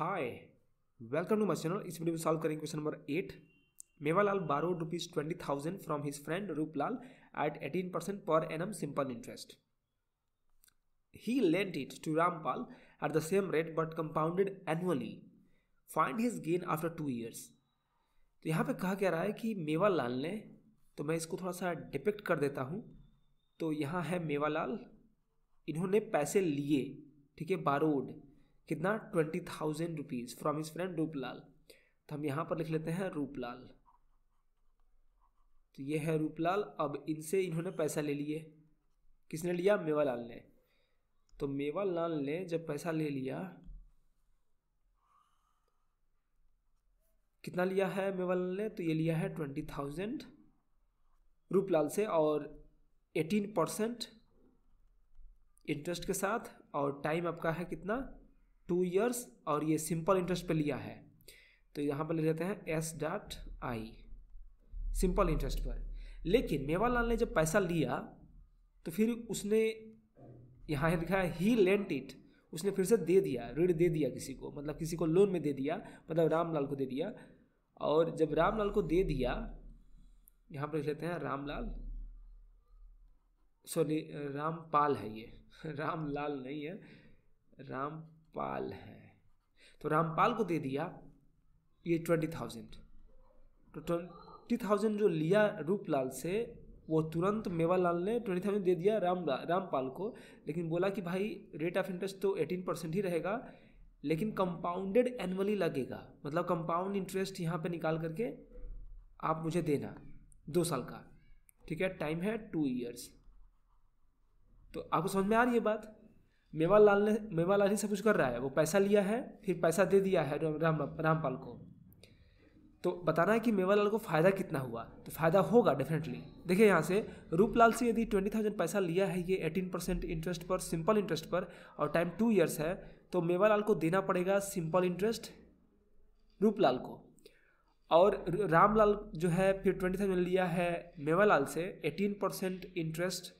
hi welcome to my channel इस video में solve करेंगे question number eight Mewalal borrowed rupees twenty thousand from his friend Rooplal at eighteen percent per annum simple interest he lent it to Rampal at the same rate but compounded annually find his gain after two years तो यहाँ पे कहा क्या रहा है कि मेवालाल ने तो मैं इसको थोड़ा सा डिपेक्ट कर देता हूँ तो यहाँ है मेवालाल इन्होंने पैसे लिए ठीक है बारोड कितना twenty thousand rupees from his friend Rooplal तो हम यहाँ पर लिख लेते हैं रूपलाल तो ये है रूपलाल अब इनसे इन्होंने पैसा ले लिए किसने लिया मेवालाल ने तो मेवालाल ने जब पैसा ले लिया कितना लिया है मेवालाल ने तो ये लिया है ट्वेंटी थाउजेंड रूपलाल से और एटीन परसेंट इंटरेस्ट के साथ और टाइम आपका है कितना टू ईयर्स और ये सिंपल इंटरेस्ट पे लिया है तो यहाँ पर ले लेते हैं S dot I simple interest पर लेकिन मेवालाल ने जब पैसा लिया तो फिर उसने यहाँ लिखा है ही लेंट इट उसने फिर से दे दिया ऋण दे दिया किसी को मतलब किसी को लोन में दे दिया मतलब रामलाल को दे दिया और जब रामलाल को दे दिया यहाँ पर लिख लेते हैं रामलाल सॉरी रामपाल है ये रामलाल नहीं है राम रामपाल है तो रामपाल को दे दिया ये ट्वेंटी थाउजेंड तो ट्वेंटी थाउजेंड जो लिया रूपलाल से वो तुरंत मेवालाल ने ट्वेंटी थाउजेंड दे दिया राम रामपाल को लेकिन बोला कि भाई रेट ऑफ इंटरेस्ट तो एटीन परसेंट ही रहेगा लेकिन कंपाउंडेड एनुअली लगेगा मतलब कंपाउंड इंटरेस्ट यहाँ पे निकाल करके आप मुझे देना दो साल का ठीक है टाइम है टू ईयर्स तो आपको समझ में आ रही है बात मेवालाल ने मेवालाल ही सब कुछ कर रहा है वो पैसा लिया है फिर पैसा दे दिया है राम रामपाल को तो बताना है कि मेवालाल को फ़ायदा कितना हुआ तो फ़ायदा होगा डेफिनेटली देखिए यहाँ से रूपलाल से यदि ट्वेंटी थाउजेंड पैसा लिया है ये एटीन परसेंट इंटरेस्ट पर सिंपल इंटरेस्ट पर और टाइम टू ईयर्स है तो मेवालाल को देना पड़ेगा सिंपल इंटरेस्ट रूपलाल को और रामलाल जो है फिर ट्वेंटी थाउजेंड लिया है मेवालाल से एटीन परसेंट इंटरेस्ट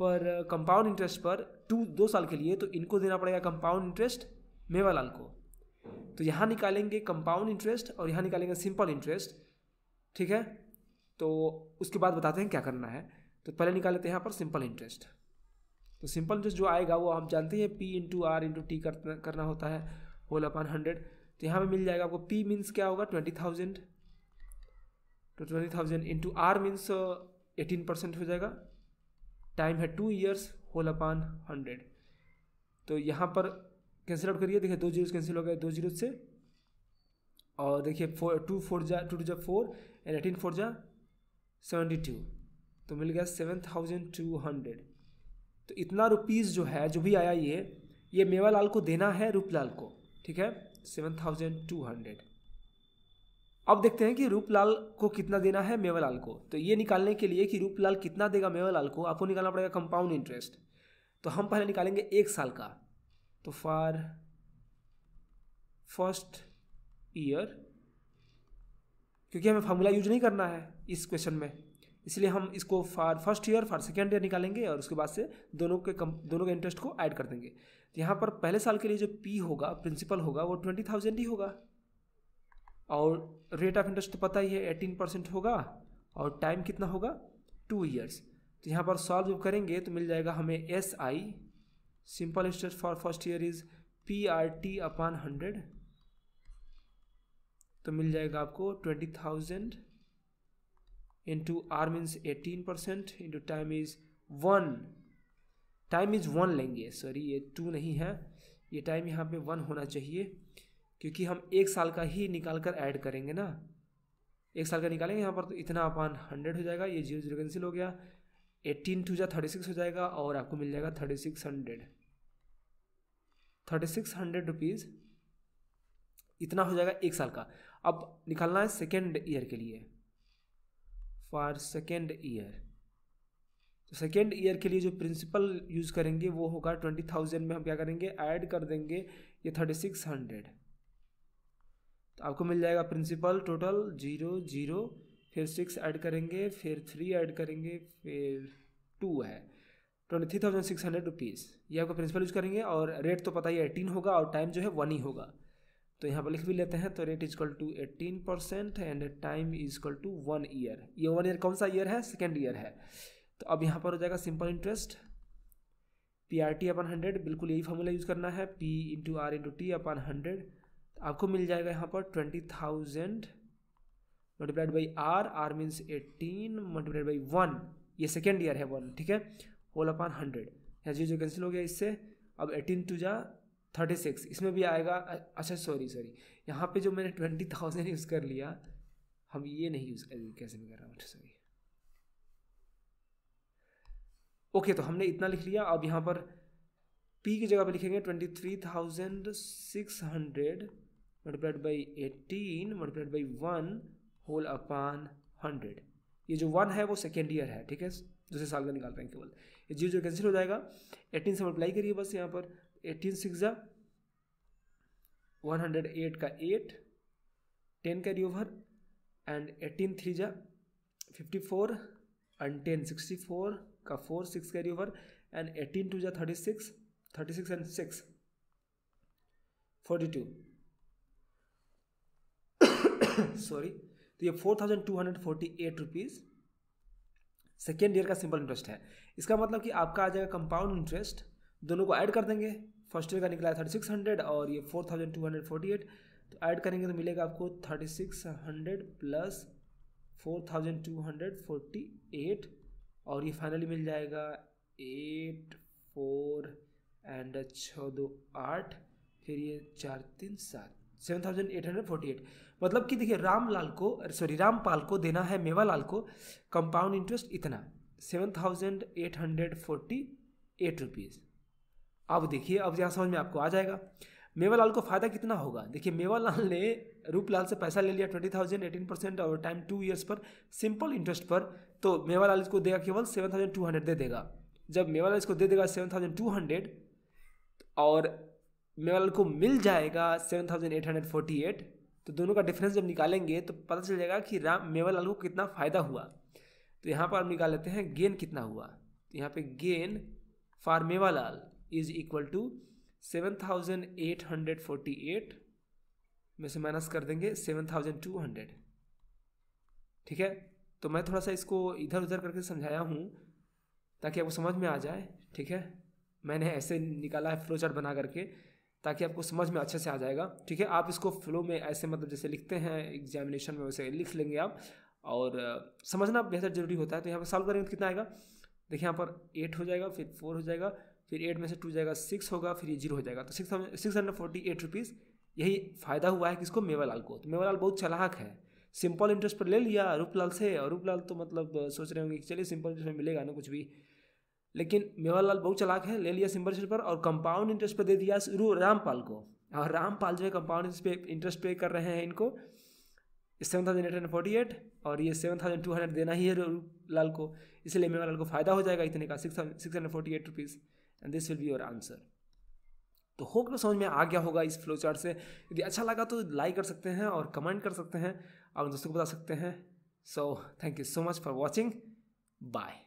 पर कंपाउंड इंटरेस्ट पर टू दो साल के लिए तो इनको देना पड़ेगा कंपाउंड इंटरेस्ट मेवालाल को तो यहाँ निकालेंगे कंपाउंड इंटरेस्ट और यहाँ निकालेंगे सिंपल इंटरेस्ट ठीक है तो उसके बाद बताते हैं क्या करना है तो पहले निकाल लेते हैं यहाँ पर सिंपल इंटरेस्ट तो सिंपल इंटरेस्ट जो आएगा वो हम जानते हैं P into R into T करना होता है होल अपन हंड्रेड तो यहाँ पर मिल जाएगा आपको पी मीन्स क्या होगा ट्वेंटी थाउजेंड तो twenty thousand into R means eighteen percent हो जाएगा टाइम है two years whole upon hundred तो यहाँ पर कैंसिल आउट करिए देखिए दो जीरो कैंसिल हो गए दो जीरो से और देखिए फोर टू फोर जा टू टू जा फोर एंड एटीन फोर जा सेवेंटी टू तो मिल गया सेवन थाउजेंड टू हंड्रेड तो इतना रुपीज़ जो है जो भी आया ये ये मेवालाल को देना है रूपलाल को ठीक है सेवन थाउजेंड टू हंड्रेड अब देखते हैं कि रूपलाल को कितना देना है मेवालाल को तो ये निकालने के लिए कि रूपलाल कितना देगा मेवालाल को आपको निकालना पड़ेगा कंपाउंड इंटरेस्ट तो हम पहले निकालेंगे एक साल का तो फॉर फर्स्ट ईयर क्योंकि हमें फार्मूला यूज नहीं करना है इस क्वेश्चन में इसलिए हम इसको for first year for second year निकालेंगे और उसके बाद से दोनों के कम दोनों के इंटरेस्ट को ऐड कर देंगे तो यहाँ पर पहले साल के लिए जो पी होगा प्रिंसिपल होगा वो ट्वेंटी थाउजेंड ही होगा और रेट ऑफ इंटरेस्ट पता ही है एटीन परसेंट होगा और टाइम कितना होगा टू ईयर्स तो यहाँ पर सॉल्व जब करेंगे तो मिल जाएगा हमें S I simple interest for first year is P R T upon hundred तो मिल जाएगा आपको twenty thousand into R means eighteen percent into time is one time is one लेंगे सॉरी ये टू नहीं है ये टाइम यहाँ पे वन होना चाहिए क्योंकि हम एक साल का ही निकाल कर ऐड करेंगे ना एक साल का निकालेंगे यहाँ पर तो इतना अपान हंड्रेड हो जाएगा ये जीरो जीरो कैंसिल हो गया एट्टीन टू जा थर्टी सिक्स हो जाएगा और आपको मिल जाएगा thirty six hundred thirty six hundred rupees इतना हो जाएगा एक साल का अब निकालना है सेकेंड ईयर के लिए फॉर सेकेंड ईयर तो सेकेंड ईयर के लिए जो प्रिंसिपल यूज़ करेंगे वो होगा ट्वेंटी थाउजेंड में हम क्या करेंगे ऐड कर देंगे ये थर्टी सिक्स हंड्रेड तो आपको मिल जाएगा प्रिंसिपल टोटल जीरो जीरो फिर सिक्स ऐड करेंगे फिर थ्री ऐड करेंगे फिर टू है twenty three thousand six hundred rupees ये आपका प्रिंसिपल यूज करेंगे और रेट तो पता ही एटीन होगा और टाइम जो है वन ही होगा तो यहाँ पर लिख भी लेते हैं तो rate is equal to eighteen percent and time is equal to one year ये वन ईयर कौन सा ईयर है सेकेंड ईयर है तो अब यहाँ पर हो जाएगा simple interest P R T upon hundred बिल्कुल यही फॉर्मूला यूज़ करना है P into R into T upon hundred आपको मिल जाएगा यहाँ पर twenty thousand multiplied by R R means eighteen multiplied by one ये सेकेंड ईयर है वन ठीक है होल अपान हंड्रेड यहाँ जो कैंसिल हो गया इससे अब एटीन टू जा थर्टी सिक्स इसमें भी आएगा अच्छा सॉरी सॉरी यहाँ पे जो मैंने ट्वेंटी थाउजेंड यूज़ कर लिया हम ये नहीं यूज़ कैसे नहीं कर रहा हूँ सॉरी अच्छा, ओके तो हमने इतना लिख लिया अब यहाँ पर पी की जगह पे लिखेंगे twenty three thousand six hundred multiplied by eighteen multiplied by one whole upon hundred ये जो वन है वो सेकेंड ईयर है ठीक है दूसरे साल का निकाल रहे हैं केवल ये जीरो जो कैंसिल हो जाएगा एटीन से मल्टीप्लाई करिए बस यहाँ पर एटीन सिक्स जा वन हंड्रेड एट का eight ten carry over and eighteen three जा fifty four and ten sixty four का four six carry over and eighteen two जा thirty six thirty six and six forty two sorry तो ये four thousand two hundred forty eight rupees second year का simple interest है इसका मतलब कि आपका आ जाएगा कंपाउंड इंटरेस्ट दोनों को ऐड कर देंगे फर्स्ट ईयर का निकला है थर्टी सिक्स हंड्रेड और ये four thousand two hundred forty eight तो ऐड करेंगे तो मिलेगा आपको thirty six hundred plus four thousand two hundred forty eight और ये फाइनली मिल जाएगा एट फोर एंड छः दो आठ फिर ये चार तीन सात seven thousand eight hundred forty eight मतलब कि देखिए रामलाल को सॉरी रामपाल को देना है मेवालाल को कंपाउंड इंटरेस्ट इतना seven thousand eight hundred forty eight rupees अब देखिए अब यहाँ समझ में आपको आ जाएगा मेवालाल को फ़ायदा कितना होगा देखिए मेवालाल ने रूपलाल से पैसा ले लिया ट्वेंटी थाउजेंड एटीन परसेंट और टाइम टू ईयर्स पर सिंपल इंटरेस्ट पर तो मेवालाल इसको देगा केवल सेवन थाउजेंड टू हंड्रेड दे देगा जब मेवालाल इसको दे देगा सेवन थाउजेंड टू हंड्रेड और मेवल को मिल जाएगा seven thousand eight hundred forty eight तो दोनों का डिफरेंस जब निकालेंगे तो पता चल जाएगा कि राम मेवल लाल को कितना फ़ायदा हुआ तो यहाँ पर हम निकाल लेते हैं गेन कितना हुआ तो यहाँ पे gain for Mewalal is equal to seven thousand eight hundred forty eight में से माइनस कर देंगे सेवन थाउजेंड टू हंड्रेड ठीक है तो मैं थोड़ा सा इसको इधर उधर करके समझाया हूँ ताकि आपको समझ में आ जाए ठीक है मैंने ऐसे निकाला है फ्लो चार्ट बना करके ताकि आपको समझ में अच्छे से आ जाएगा ठीक है आप इसको फ्लो में ऐसे मतलब जैसे लिखते हैं एग्जामिनेशन में वैसे लिख लेंगे आप और समझना बेहतर जरूरी होता है तो यहाँ पर सॉल्व करेंगे तो कितना आएगा देखिए यहाँ पर एट हो जाएगा फिर फोर हो जाएगा फिर एट में से टू जाएगा सिक्स होगा फिर ये जीरो हो जाएगा तो six six hundred forty eight rupees यही फ़ायदा हुआ है किसको मेवालाल को तो मेवालाल बहुत चलाक है सिंपल इंटरेस्ट पर ले लिया रूपलाल से और रूपलाल तो मतलब सोच रहे होंगे कि चलिए सिंपल इंटरेस्ट में मिलेगा ना कुछ भी लेकिन मेवालाल बहुत चलाक है ले लिया सिंबल पर और कंपाउंड इंटरेस्ट पर दे दिया रामपाल को और रामपाल जो है कंपाउंड इंटरेस्ट पे इंटरेस्ट पे कर रहे हैं इनको seven thousand eight hundred forty eight और ये सेवन थाउजेंड टू हंड्रेड देना ही है लाल को इसलिए मेवा लाल को फ़ायदा हो जाएगा इतने का six thousand six hundred forty eight rupees and this will be your answer तो होप तो समझ में आ गया होगा इस फ्लो चार्ट से यदि अच्छा लगा तो लाइक कर सकते हैं और कमेंट कर सकते हैं और दोस्तों को बता सकते हैं so thank you so much for watching bye